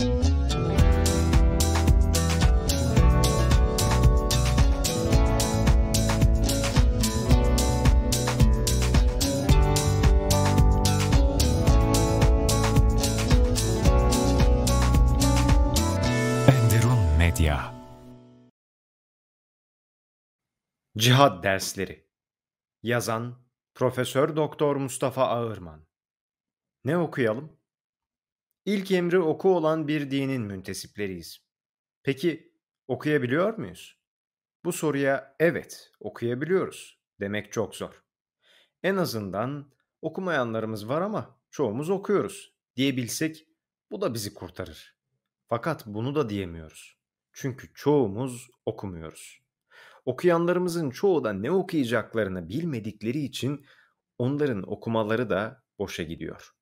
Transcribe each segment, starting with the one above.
Enderun Medya Cihad Dersleri Yazan Profesör Doktor Mustafa Ağırman Ne okuyalım? İlk emri oku olan bir dinin müntesipleriyiz. Peki okuyabiliyor muyuz? Bu soruya evet okuyabiliyoruz demek çok zor. En azından okumayanlarımız var ama çoğumuz okuyoruz diyebilsek bu da bizi kurtarır. Fakat bunu da diyemiyoruz. Çünkü çoğumuz okumuyoruz. Okuyanlarımızın çoğu da ne okuyacaklarını bilmedikleri için onların okumaları da boşa gidiyor.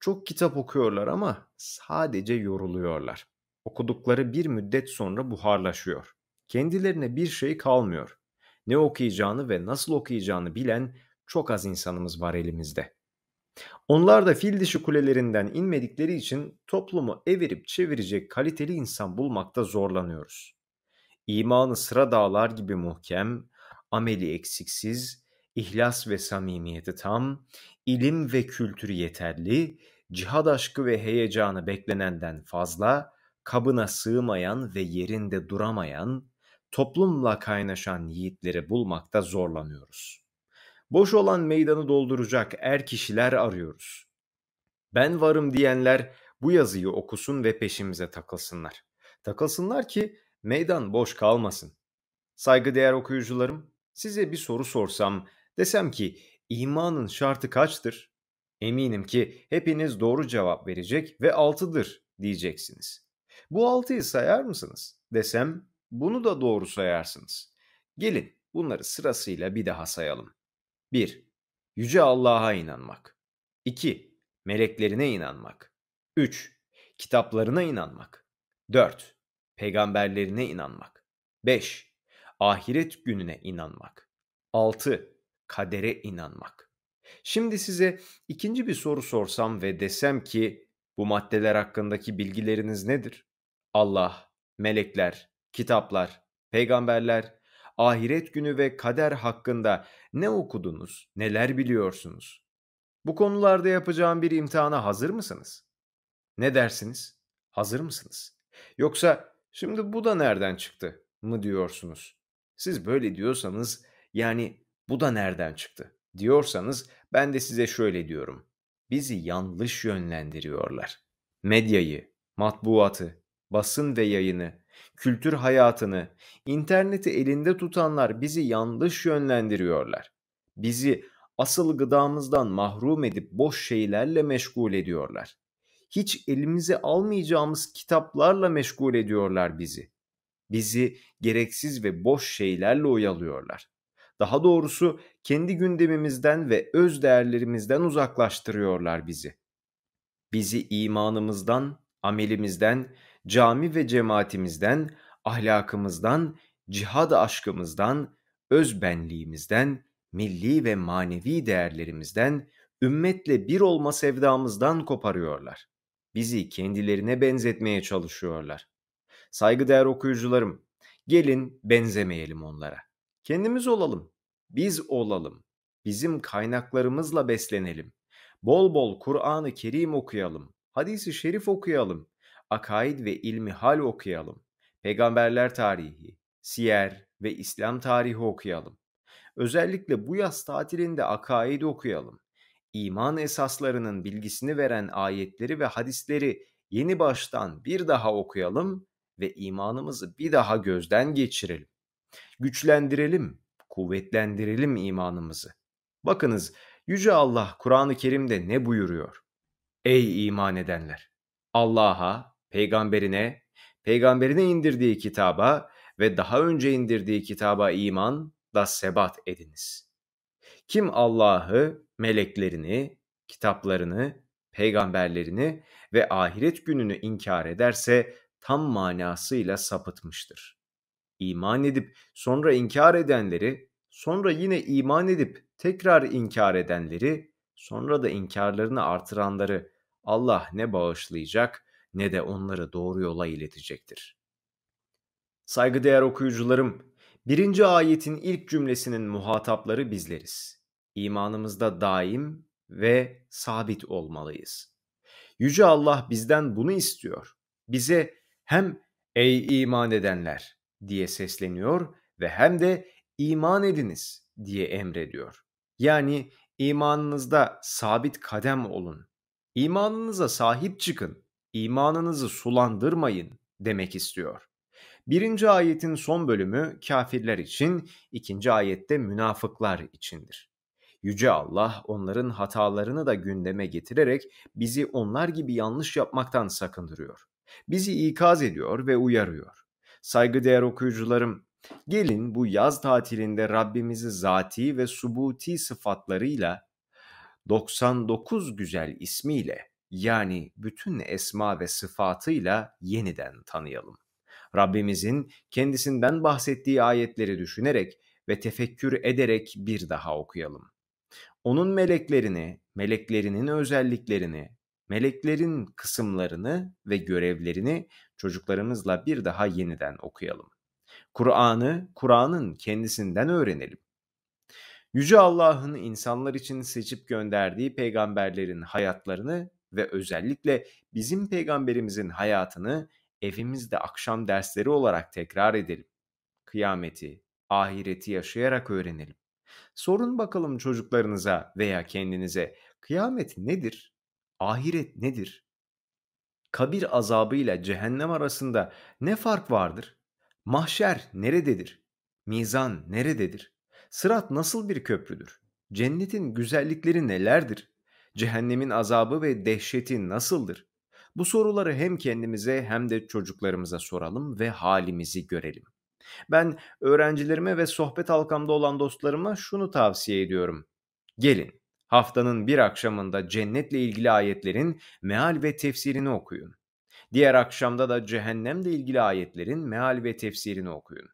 Çok kitap okuyorlar ama sadece yoruluyorlar. Okudukları bir müddet sonra buharlaşıyor. Kendilerine bir şey kalmıyor. Ne okuyacağını ve nasıl okuyacağını bilen çok az insanımız var elimizde. Onlar da fil dişi kulelerinden inmedikleri için toplumu evirip çevirecek kaliteli insan bulmakta zorlanıyoruz. İmanı sıra dağlar gibi muhkem, ameli eksiksiz, ihlas ve samimiyeti tam, ilim ve kültürü yeterli, cihad aşkı ve heyecanı beklenenden fazla, kabına sığmayan ve yerinde duramayan, toplumla kaynaşan yiğitleri bulmakta zorlanıyoruz. Boş olan meydanı dolduracak er kişiler arıyoruz. Ben varım diyenler bu yazıyı okusun ve peşimize takılsınlar. Takılsınlar ki meydan boş kalmasın. Saygıdeğer okuyucularım, size bir soru sorsam Desem ki imanın şartı kaçtır? Eminim ki hepiniz doğru cevap verecek ve altıdır diyeceksiniz. Bu altıyı sayar mısınız? Desem bunu da doğru sayarsınız. Gelin bunları sırasıyla bir daha sayalım. 1. Yüce Allah'a inanmak. 2. Meleklerine inanmak. 3. Kitaplarına inanmak. 4. Peygamberlerine inanmak. 5. Ahiret gününe inanmak. 6 kadere inanmak. Şimdi size ikinci bir soru sorsam ve desem ki bu maddeler hakkındaki bilgileriniz nedir? Allah, melekler, kitaplar, peygamberler, ahiret günü ve kader hakkında ne okudunuz, neler biliyorsunuz? Bu konularda yapacağım bir imtihana hazır mısınız? Ne dersiniz? Hazır mısınız? Yoksa şimdi bu da nereden çıktı mı diyorsunuz? Siz böyle diyorsanız yani bu da nereden çıktı? diyorsanız ben de size şöyle diyorum. Bizi yanlış yönlendiriyorlar. Medyayı, matbuatı, basın ve yayını, kültür hayatını, interneti elinde tutanlar bizi yanlış yönlendiriyorlar. Bizi asıl gıdamızdan mahrum edip boş şeylerle meşgul ediyorlar. Hiç elimize almayacağımız kitaplarla meşgul ediyorlar bizi. Bizi gereksiz ve boş şeylerle oyalıyorlar. Daha doğrusu kendi gündemimizden ve öz değerlerimizden uzaklaştırıyorlar bizi. Bizi imanımızdan, amelimizden, cami ve cemaatimizden, ahlakımızdan, cihad aşkımızdan, öz benliğimizden, milli ve manevi değerlerimizden, ümmetle bir olma sevdamızdan koparıyorlar. Bizi kendilerine benzetmeye çalışıyorlar. Saygıdeğer okuyucularım, gelin benzemeyelim onlara. Kendimiz olalım. Biz olalım. Bizim kaynaklarımızla beslenelim. Bol bol Kur'an-ı Kerim okuyalım. Hadis-i şerif okuyalım. Akaid ve ilmi hal okuyalım. Peygamberler tarihi, siyer ve İslam tarihi okuyalım. Özellikle bu yaz tatilinde akaid okuyalım. İman esaslarının bilgisini veren ayetleri ve hadisleri yeni baştan bir daha okuyalım ve imanımızı bir daha gözden geçirelim. Güçlendirelim, kuvvetlendirelim imanımızı. Bakınız Yüce Allah Kur'an-ı Kerim'de ne buyuruyor? Ey iman edenler! Allah'a, peygamberine, peygamberine indirdiği kitaba ve daha önce indirdiği kitaba iman da sebat ediniz. Kim Allah'ı, meleklerini, kitaplarını, peygamberlerini ve ahiret gününü inkar ederse tam manasıyla sapıtmıştır iman edip sonra inkar edenleri, sonra yine iman edip tekrar inkar edenleri, sonra da inkarlarını artıranları Allah ne bağışlayacak ne de onları doğru yola iletecektir. Saygıdeğer okuyucularım, birinci ayetin ilk cümlesinin muhatapları bizleriz. İmanımızda daim ve sabit olmalıyız. Yüce Allah bizden bunu istiyor. Bize hem ey iman edenler diye sesleniyor ve hem de iman ediniz diye emrediyor. Yani imanınızda sabit kadem olun. İmanınıza sahip çıkın. İmanınızı sulandırmayın demek istiyor. Birinci ayetin son bölümü kafirler için, ikinci ayette münafıklar içindir. Yüce Allah onların hatalarını da gündeme getirerek bizi onlar gibi yanlış yapmaktan sakındırıyor. Bizi ikaz ediyor ve uyarıyor. Saygıdeğer okuyucularım, gelin bu yaz tatilinde Rabbimizi zati ve subuti sıfatlarıyla 99 güzel ismiyle yani bütün esma ve sıfatıyla yeniden tanıyalım. Rabbimizin kendisinden bahsettiği ayetleri düşünerek ve tefekkür ederek bir daha okuyalım. Onun meleklerini, meleklerinin özelliklerini, meleklerin kısımlarını ve görevlerini çocuklarımızla bir daha yeniden okuyalım. Kur'an'ı Kur'an'ın kendisinden öğrenelim. Yüce Allah'ın insanlar için seçip gönderdiği peygamberlerin hayatlarını ve özellikle bizim peygamberimizin hayatını evimizde akşam dersleri olarak tekrar edelim. Kıyameti, ahireti yaşayarak öğrenelim. Sorun bakalım çocuklarınıza veya kendinize kıyamet nedir? ahiret nedir? Kabir azabıyla cehennem arasında ne fark vardır? Mahşer nerededir? Mizan nerededir? Sırat nasıl bir köprüdür? Cennetin güzellikleri nelerdir? Cehennemin azabı ve dehşeti nasıldır? Bu soruları hem kendimize hem de çocuklarımıza soralım ve halimizi görelim. Ben öğrencilerime ve sohbet halkamda olan dostlarıma şunu tavsiye ediyorum. Gelin Haftanın bir akşamında cennetle ilgili ayetlerin meal ve tefsirini okuyun. Diğer akşamda da cehennemle ilgili ayetlerin meal ve tefsirini okuyun.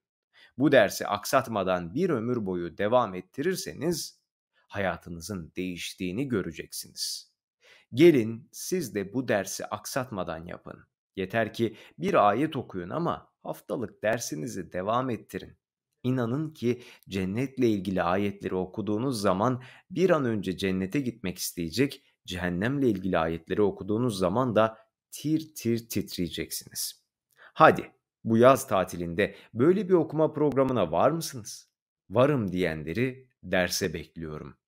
Bu dersi aksatmadan bir ömür boyu devam ettirirseniz hayatınızın değiştiğini göreceksiniz. Gelin siz de bu dersi aksatmadan yapın. Yeter ki bir ayet okuyun ama haftalık dersinizi devam ettirin. İnanın ki cennetle ilgili ayetleri okuduğunuz zaman bir an önce cennete gitmek isteyecek, cehennemle ilgili ayetleri okuduğunuz zaman da tir tir titreyeceksiniz. Hadi bu yaz tatilinde böyle bir okuma programına var mısınız? Varım diyenleri derse bekliyorum.